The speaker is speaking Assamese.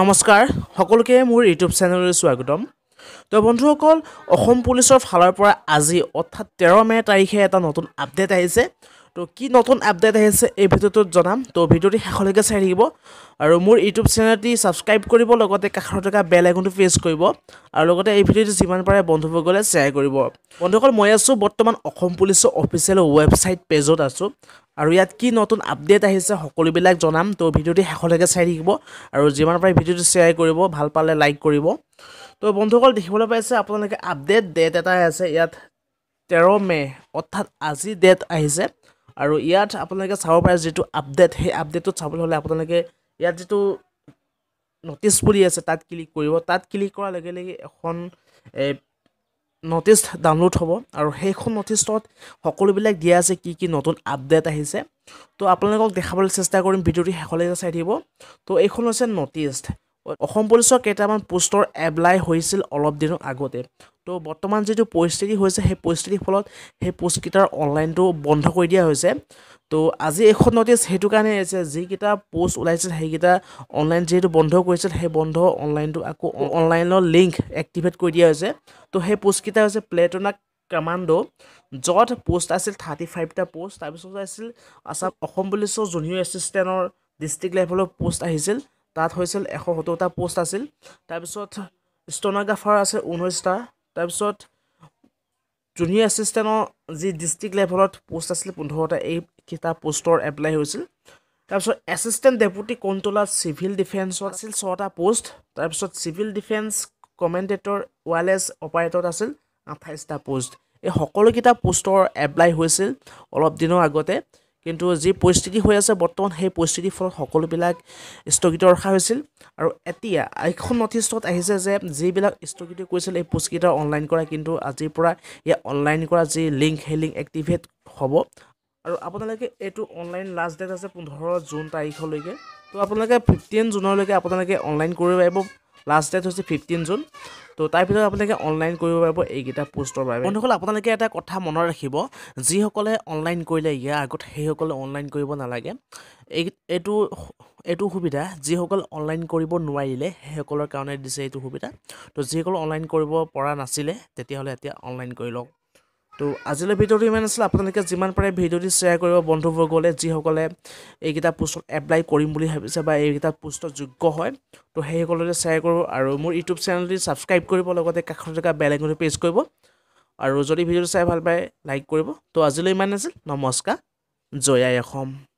নমস্কাৰ সকলোকে মোৰ ইউটিউব চেনেললৈ স্বাগতম তো বন্ধুসকল অসম পুলিচৰ ফালৰ পৰা আজি অৰ্থাৎ তেৰ মে' তাৰিখে এটা নতুন আপডেট আহিছে তো কি নতুন আপডেট আহিছে এই ভিডিঅ'টোত জনাম তো ভিডিওটি শেষলৈকে চাই থাকিব আৰু মোৰ ইউটিউব চেনেলটি ছাবস্ক্ৰাইব কৰিব লগতে কাষত থকা বেল আইকনটো প্ৰেছ কৰিব আৰু লগতে এই ভিডিঅ'টো যিমান পাৰে বন্ধুবৰ্গলৈ শ্বেয়াৰ কৰিব বন্ধুসকল মই আছোঁ বৰ্তমান অসম পুলিচৰ অফিচিয়েল ৱেবছাইট পেজত আছোঁ আৰু ইয়াত কি নতুন আপডেট আহিছে সকলোবিলাক জনাম তো ভিডিঅ'টি শেষলৈকে চাই থাকিব আৰু যিমান পাৰে ভিডিঅ'টো শ্বেয়াৰ কৰিব ভাল পালে লাইক কৰিব তো বন্ধুসকল দেখিবলৈ পাইছে আপোনালোকে আপডেট ডেট এটা আছে ইয়াত তেৰ মে' অৰ্থাৎ আজি ডেট আহিছে আৰু ইয়াত আপোনালোকে চাব পাৰে যিটো আপডেট সেই আপডেটটো চাবলৈ হ'লে আপোনালোকে ইয়াত যিটো নটিছ বুলি আছে তাত ক্লিক কৰিব তাত ক্লিক কৰাৰ লগে লগে এখন নটিছ ডাউনলোড হ'ব আৰু সেইখন নটিছত সকলোবিলাক দিয়া আছে কি কি নতুন আপডেট আহিছে তো আপোনালোকক দেখাবলৈ চেষ্টা কৰিম ভিডিঅ'টো শেষলৈকে চাই থাকিব তো এইখন হৈছে নটিছ অসম পুলিচৰ কেইটামান পোষ্টৰ এপ্লাই হৈছিল অলপ দিনৰ আগতে তো বৰ্তমান যিটো পৰিস্থিতি হৈছে সেই পৰিস্থিতিৰ ফলত সেই পোষ্টকেইটাৰ অনলাইনটো বন্ধ কৰি দিয়া হৈছে তো আজি এখন নটিচ সেইটো কাৰণে আছে যিকেইটা পোষ্ট ওলাইছিল সেইকেইটা অনলাইন যিহেতু বন্ধ কৰিছিল সেই বন্ধ অনলাইনটো আকৌ অনলাইনৰ লিংক এক্টিভেট কৰি দিয়া হৈছে তো সেই পোষ্টকেইটা হৈছে প্লেটনাক কামাণ্ডো য'ত পোষ্ট আছিল থাৰ্টি ফাইভটা পোষ্ট তাৰপিছত আছিল আছাম অসম পুলিচৰ জুনিয়ৰ এছিষ্টেণ্টৰ ডিষ্ট্ৰিক্ট লেভেলৰ পোষ্ট আহিছিল তাত হৈছিল এশ সত্তৰটা পোষ্ট আছিল তাৰপিছত ষ্টনাগ্ৰাফাৰ আছে ঊনৈছটা তাৰপিছত জুনিয়ৰ এছিষ্টেণ্টৰ যি ডিষ্ট্ৰিক্ট লেভেলত পোষ্ট আছিল পোন্ধৰটা এইকেইটা পোষ্টৰ এপ্লাই হৈছিল তাৰপিছত এছিষ্টেণ্ট ডেপুটি কণ্ট্ৰলাৰ চিভিল ডিফেন্সত আছিল ছটা পোষ্ট তাৰপিছত চিভিল ডিফেন্স কমেণ্ডেটৰ ৱাইৰলেছ অপাৰেটৰত আছিল আঠাইছটা পোষ্ট এই সকলোকেইটা পোষ্টৰ এপ্লাই হৈছিল অলপ দিনৰ আগতে কিন্তু যি পৰিস্থিতি হৈ আছে বৰ্তমান সেই পৰিস্থিতিৰ ফলত সকলোবিলাক স্থগিত ৰখা হৈছিল আৰু এতিয়া এইখন নথিষ্টত আহিছে যে যিবিলাক স্থগিত কৰিছিল এই পুষ্টকেইটা অনলাইন কৰা কিন্তু আজিৰ পৰা ইয়াৰ অনলাইন কৰা যি লিংক সেই লিংক এক্টিভেট হ'ব আৰু আপোনালোকে এইটো অনলাইন লাষ্ট ডেট আছে পোন্ধৰ জুন তাৰিখলৈকে তো আপোনালোকে ফিফটিন জুনলৈকে আপোনালোকে অনলাইন কৰিব পাৰিব লাষ্ট ডেট হৈছে ফিফটিন জুন তো তাৰ ভিতৰত আপোনালোকে অনলাইন কৰিব পাৰিব এইকেইটা পোষ্টৰ বাবে বন্ধুসকল আপোনালোকে এটা কথা মনত ৰাখিব যিসকলে অনলাইন কৰিলে ইয়াৰ আগত সেইসকলে অনলাইন কৰিব নালাগে এই এইটো এইটো সুবিধা যিসকল অনলাইন কৰিব নোৱাৰিলে সেইসকলৰ কাৰণে দিছে এইটো সুবিধা তো যিসকল অনলাইন কৰিব পৰা নাছিলে তেতিয়াহ'লে এতিয়া অনলাইন কৰি লওক তো আজিলৈ ভিডিঅ'টো ইমান আছিল আপোনালোকে যিমান পাৰে ভিডিঅ'টি শ্বেয়াৰ কৰিব বন্ধুবৰ্গলৈ যিসকলে এইকেইটা পোষ্টত এপ্লাই কৰিম বুলি ভাবিছে বা এইকেইটা পোষ্টত যোগ্য হয় তো সেইসকললৈ শ্বেয়াৰ কৰোঁ আৰু মোৰ ইউটিউব চেনেলটি ছাবস্ক্ৰাইব কৰিব লগতে কাষত থকা বেল আইকনটো প্ৰেছ কৰিব আৰু যদি ভিডিঅ'টো চাই ভাল পায় লাইক কৰিব তো আজিলৈ ইমান আছিল নমস্কাৰ জয়াই অসম